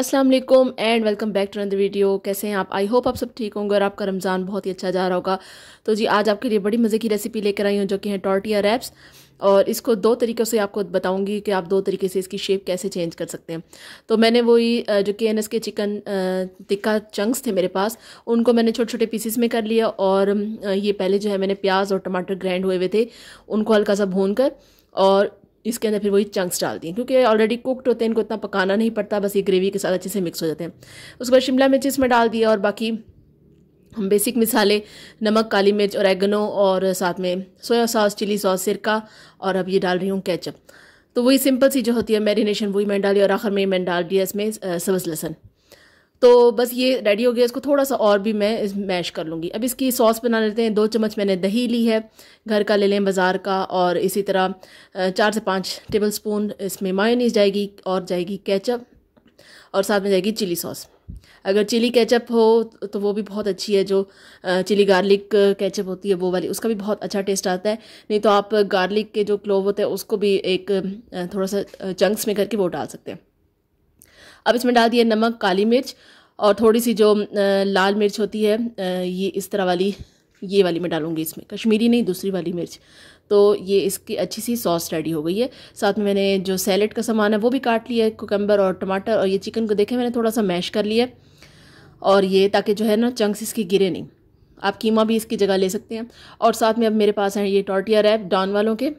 अस्सलाम वालेकुम and welcome back to another video कैसे हैं आप आई होप आप सब ठीक होंगे और आपका रमज़ान बहुत ही अच्छा जा रहा होगा तो जी आज आपके लिए बड़ी मज़े की रेसिपी लेकर आई हूँ जो कि है टॉर्टिया रैप्स और इसको दो तरीक़ों से आपको बताऊंगी कि आप दो तरीके से इसकी शेप कैसे चेंज कर सकते हैं तो मैंने वही जो के एन एस के चिकन टिक्का चंक्स थे मेरे पास उनको मैंने छोटे छोटे पीसेस में कर लिया और ये पहले जो है मैंने प्याज और टमाटर ग्राइंड हुए हुए थे उनको हल्का सा भून कर और इसके अंदर फिर वही चंक्स डाल दिए क्योंकि ऑलरेडी कुकड होते हैं इनको इतना पकाना नहीं पड़ता बस ये ग्रेवी के साथ अच्छे से मिक्स हो जाते हैं उसके बाद शिमला मिर्च इसमें डाल दिया और बाकी हम बेसिक मिसाले नमक काली मिर्च और एगनो और साथ में सोया सॉस चिली सॉस सिरका और अब ये डाल रही हूँ केचप तो वही सिंपल सी जो होती है मैरिनेशन वही मैंने डाली और आखिर में मैंने डाल दिया इसमें सब्ज़ लहसन तो बस ये रेडी हो गया इसको थोड़ा सा और भी मैं इस मैश कर लूँगी अब इसकी सॉस बना लेते हैं दो चम्मच मैंने दही ली है घर का ले लें बाज़ार का और इसी तरह चार से पाँच टेबल स्पून इसमें मायोनीज जाएगी और जाएगी कैचअप और साथ में जाएगी चिली सॉस अगर चिली केचप हो तो वो भी बहुत अच्छी है जो चिली गार्लिक केचप होती है वो वाली उसका भी बहुत अच्छा टेस्ट आता है नहीं तो आप गार्लिक के जो क्लोव होते हैं उसको भी एक थोड़ा सा चंक्स में करके वो डाल सकते हैं अब इसमें डाल दिया नमक काली मिर्च और थोड़ी सी जो लाल मिर्च होती है ये इस तरह वाली ये वाली मैं डालूंगी इसमें कश्मीरी नहीं दूसरी वाली मिर्च तो ये इसकी अच्छी सी सॉस रेडी हो गई है साथ में मैंने जो सैलड का सामान है वो भी काट लिया है कोकम्बर और टमाटर और ये चिकन को देखे मैंने थोड़ा सा मैश कर लिया और ये ताकि जो है ना चंक्स इसकी गिरे नहीं आप कीमा भी इसकी जगह ले सकते हैं और साथ में अब मेरे पास हैं ये टॉर्टिया रैप डॉन वालों के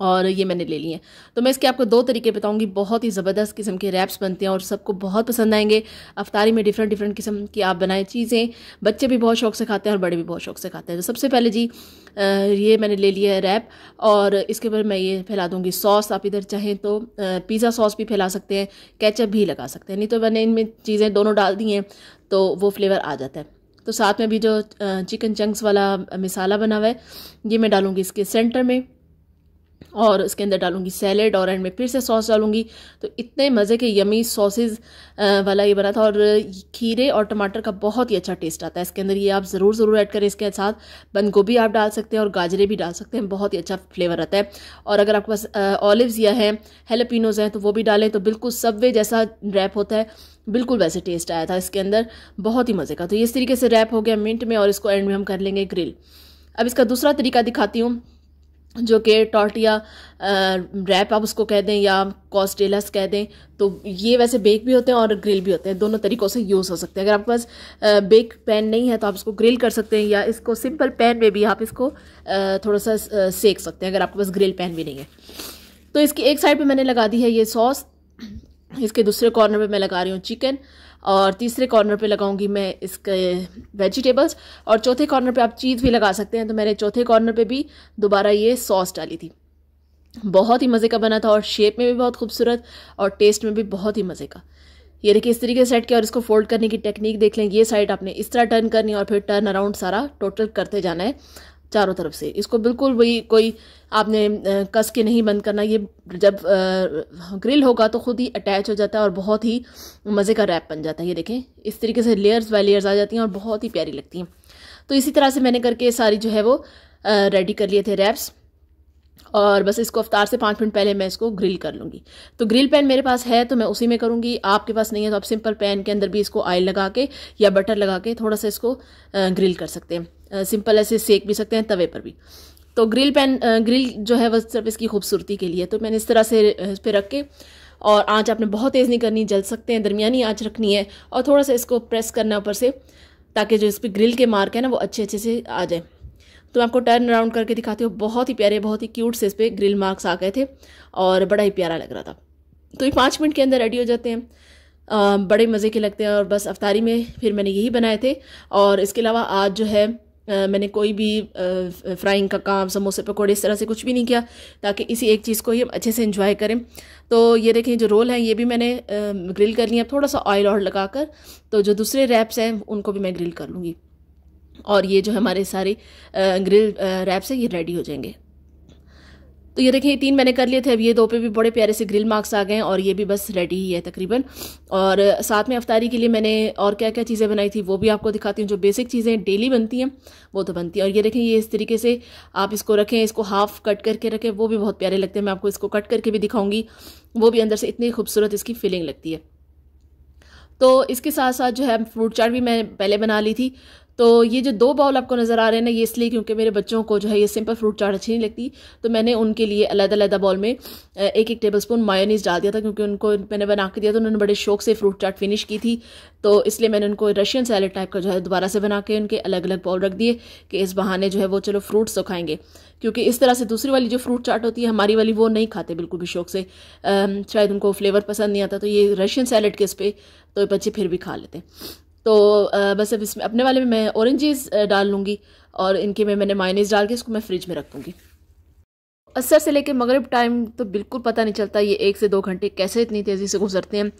और ये मैंने ले लिए हैं तो मैं इसके आपको दो तरीके बताऊंगी बहुत ही ज़बरदस्त किस्म के रैप्स बनते हैं और सबको बहुत पसंद आएंगे अफ्तारी में डिफरेंट डिफरेंट किस्म की आप बनाएं चीज़ें बच्चे भी बहुत शौक से खाते हैं और बड़े भी बहुत शौक से खाते हैं तो सबसे पहले जी ये मैंने ले लिया है रैप और इसके ऊपर मैं ये फैला दूँगी सॉस आप इधर चाहें तो पिज़्ज़ा सॉस भी फैला सकते हैं कैचअप भी लगा सकते हैं नहीं तो मैंने इनमें चीज़ें दोनों डाल दी हैं तो वो फ्लेवर आ जाता है तो साथ में भी जो चिकन चंक्स वाला मिसाला बना हुआ है ये मैं डालूँगी इसके सेंटर में और उसके अंदर डालूंगी सैलेड और एंड में फिर से सॉस डालूंगी तो इतने मज़े के यमी सॉसेज वाला ये बना था और खीरे और टमाटर का बहुत ही अच्छा टेस्ट आता है इसके अंदर ये आप ज़रूर ज़रूर ऐड करें इसके साथ बंद गोभी आप डाल सकते हैं और गाजरे भी डाल सकते हैं बहुत ही अच्छा फ्लेवर आता है और अगर आपके पास ऑलिव्स या हैं हेलोपिनोज़ हैं तो वो भी डालें तो बिल्कुल सब वे जैसा रैप होता है बिल्कुल वैसे टेस्ट आया था इसके अंदर बहुत ही मज़े का तो इस तरीके से रैप हो गया मिनट में और इसको एंड में हम कर लेंगे ग्रिल अब इसका दूसरा तरीका दिखाती हूँ जो कि टॉर्टिया रैप आप उसको कह दें या कॉस्टेलस कह दें तो ये वैसे बेक भी होते हैं और ग्रिल भी होते हैं दोनों तरीक़ों से यूज़ हो सकते हैं अगर आपके पास बेक पैन नहीं है तो आप इसको ग्रिल कर सकते हैं या इसको सिंपल पैन में भी आप इसको थोड़ा सा सेक सकते हैं अगर आपके पास ग्रिल पैन भी नहीं है तो इसकी एक साइड पर मैंने लगा दी है ये सॉस इसके दूसरे कॉर्नर पर मैं लगा रही हूँ चिकन और तीसरे कॉर्नर पे लगाऊंगी मैं इसके वेजिटेबल्स और चौथे कॉर्नर पे आप चीज़ भी लगा सकते हैं तो मैंने चौथे कॉर्नर पे भी दोबारा ये सॉस डाली थी बहुत ही मज़े का बना था और शेप में भी बहुत खूबसूरत और टेस्ट में भी बहुत ही मज़े का ये देखिए इस तरीके से सेट किया और इसको फोल्ड करने की टेक्निक देख लें ये साइड आपने इस तरह टर्न करनी और फिर टर्न अराउंड सारा टोटल करते जाना है चारों तरफ से इसको बिल्कुल वही कोई आपने कस के नहीं बंद करना ये जब ग्रिल होगा तो खुद ही अटैच हो जाता है और बहुत ही मज़े का रैप बन जाता है ये देखें इस तरीके से लेयर्स बाय लेयर्स आ जाती हैं और बहुत ही प्यारी लगती हैं तो इसी तरह से मैंने करके सारी जो है वो रेडी कर लिए थे रैप्स और बस इसको अवतार से पाँच मिनट पहले मैं इसको ग्रिल कर लूँगी तो ग्रिल पैन मेरे पास है तो मैं उसी में करूँगी आपके पास नहीं है तो आप सिंपल पैन के अंदर भी इसको ऑयल लगा के या बटर लगा के थोड़ा सा इसको ग्रिल कर सकते हैं सिंपल ऐसे सेक भी सकते हैं तवे पर भी तो ग्रिल पैन ग्रिल जो है वह सिर्फ इसकी खूबसूरती के लिए तो मैंने इस तरह से इस पर रख के और आँच आपने बहुत तेज़ नहीं करनी जल सकते हैं दरमियानी आँच रखनी है और थोड़ा सा इसको प्रेस करना ऊपर से ताकि जो इस पर ग्रिल के मार्क है ना वो अच्छे अच्छे से आ जाए तो मैं आपको टर्न अराउंड करके दिखाती हूँ बहुत ही प्यारे बहुत ही क्यूट से इस पर ग्रिल मार्क्स आ गए थे और बड़ा ही प्यारा लग रहा था तो ये पाँच मिनट के अंदर रेडी हो जाते हैं आ, बड़े मज़े के लगते हैं और बस अफ्तारी में फिर मैंने यही बनाए थे और इसके अलावा आज जो है मैंने कोई भी फ्राइंग का काम समोसे पकौड़े इस तरह से कुछ भी नहीं किया ताकि इसी एक चीज़ को ही अच्छे से इंजॉय करें तो ये देखें जो रोल है ये भी मैंने ग्रिल कर लिया थोड़ा सा ऑयल और लगा कर तो जो दूसरे रैप्स हैं उनको भी मैं ग्रिल कर लूँगी और ये जो हमारे सारे ग्रिल रैप्स हैं ये रेडी हो जाएंगे तो ये देखें ये तीन मैंने कर लिए थे अब ये दो पे भी बड़े प्यारे से ग्रिल मार्क्स आ गए हैं और ये भी बस रेडी ही है तकरीबन और साथ में अफ्तारी के लिए मैंने और क्या क्या चीज़ें बनाई थी वो भी आपको दिखाती हूँ जो बेसिक चीज़ें डेली बनती हैं वो तो बनती हैं और ये देखें ये इस तरीके से आप इसको रखें इसको हाफ कट करके रखें वो भी बहुत प्यारे लगते हैं मैं आपको इसको कट करके भी दिखाऊंगी वो भी अंदर से इतनी खूबसूरत इसकी फीलिंग लगती है तो इसके साथ साथ जो है फ्रूट चाट भी मैं पहले बना ली थी तो ये जो दो बाउल आपको नज़र आ रहे हैं ना ये इसलिए क्योंकि मेरे बच्चों को जो है ये सिंपल फ्रूट चाट अच्छी नहीं लगती तो मैंने उनके लिए अलग अलहदा बाउल में एक एक टेबल स्पून मायोनीज डाल दिया था क्योंकि उनको मैंने बना के दिया तो उन्होंने बड़े शौक से फ्रूट चाट फिनिश की थी तो इसलिए मैंने उनको रशियन सैलड टाइप का जो है दोबारा से बना के उनके अलग अलग बाउल रख दिए कि इस बहाने जो है वो चलो फ्रूट्स तो खाएंगे क्योंकि इस तरह से दूसरी वाली जो फ्रूट चाट होती है हमारी वाली वो नहीं खाते बिल्कुल भी शौक से शायद उनको फ्लेवर पसंद नहीं आता तो ये रशियन सैलड के इस पर तो बच्चे फिर भी खा लेते हैं तो आ, बस अब इसमें अपने वाले में मैं औरेंजेस डाल लूँगी और इनके में मैंने मायनेस डाल के इसको मैं फ्रिज में रख दूँगी असर से लेकर मगरब टाइम तो बिल्कुल पता नहीं चलता ये एक से दो घंटे कैसे इतनी तेज़ी से गुजरते हैं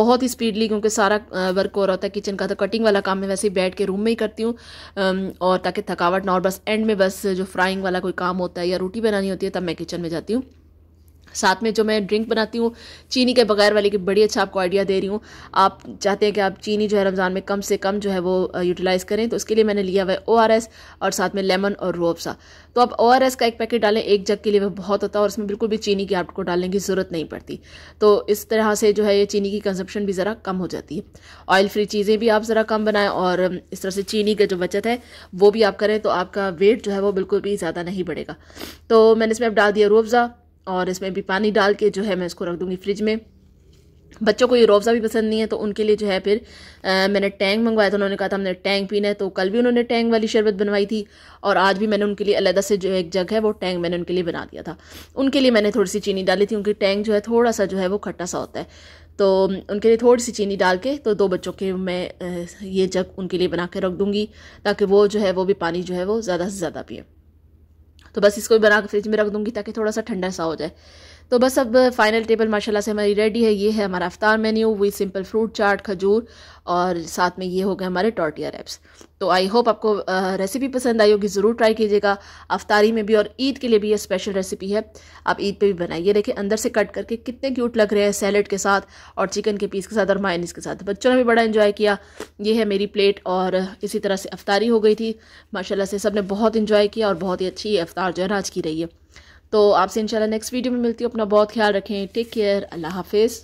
बहुत ही स्पीडली क्योंकि सारा वर्क हो रहा होता है किचन का तो कटिंग वाला काम मैं वैसे ही बैठ के रूम में ही करती हूँ और ताकि थकावट ना और बस एंड में बस जो फ्राइंग वाला कोई काम होता है या रोटी बनानी होती है तब मैं किचन में जाती हूँ साथ में जो मैं ड्रिंक बनाती हूँ चीनी के बगैर वाली की बड़ी अच्छा आपको आइडिया दे रही हूँ आप चाहते हैं कि आप चीनी जो है रमज़ान में कम से कम जो है वो यूटिलाइज़ करें तो उसके लिए मैंने लिया हुआ है ओ और साथ में लेमन और रोबसा तो आप ओ का एक पैकेट डालें एक जग के लिए वह बहुत होता है और उसमें बिल्कुल भी चीनी की आपको डालने की ज़रूरत नहीं पड़ती तो इस तरह से जो है ये चीनी की कंजप्शन भी ज़रा कम हो जाती है ऑयल फ्री चीज़ें भी आप ज़रा कम बनाएं और इस तरह से चीनी का जो बचत है वो भी आप करें तो आपका वेट जो है वो बिल्कुल भी ज़्यादा नहीं बढ़ेगा तो मैंने इसमें अब डाल दिया रोबज़ा और इसमें भी पानी डाल के जो है मैं इसको रख दूँगी फ्रिज में बच्चों को ये रोफज़ा भी पसंद नहीं है तो उनके लिए जो है फिर आ, मैंने टैंक मंगवाया था उन्होंने कहा था हमने टैंक पीना है तो कल भी उन्होंने टैंक वाली शरबत बनवाई थी और आज भी मैंने उनके लिए अलहदा से जो एक जग है वो टैंक मैंने उनके लिए बना दिया था उनके लिए मैंने थोड़ी सी चीनी डाली थी उनकी टैंक जो है थोड़ा सा जो है वो खट्टा सा होता है तो उनके लिए थोड़ी सी चीनी डाल के तो दो बच्चों के मैं ये जग उनके लिए बना के रख दूँगी ताकि वो जो है वो भी पानी जो है वो ज़्यादा से ज़्यादा पिए तो बस इसको भी बना के फ्रिज में रख दूंगी ताकि थोड़ा सा ठंडा सा हो जाए तो बस अब फाइनल टेबल माशाल्लाह से हमारी रेडी है ये है हमारा अफ्तार menu we simple fruit chaat खजूर और साथ में ये हो गए हमारे टॉर्टिया रेप्स तो आई होप आपको रेसिपी पसंद आई होगी ज़रूर ट्राई कीजिएगा अफ्तारी में भी और ईद के लिए भी ये स्पेशल रेसिपी है आप ईद पे भी बनाइए देखिए अंदर से कट करके कितने क्यूट लग रहे हैं सैलड के साथ और चिकन के पीस के साथ और मायनीस के साथ बच्चों ने भी बड़ा इन्जॉय किया ये है मेरी प्लेट और इसी तरह से अफ्तारी हो गई थी माशाला से सब ने बहुत इन्जॉय किया और बहुत ही अच्छी अफ्तार जो है आज की रही है तो आपसे इंशाल्लाह नेक्स्ट वीडियो में मिलती हूँ अपना बहुत ख्याल रखें टेक केयर अल्लाह हाफिज़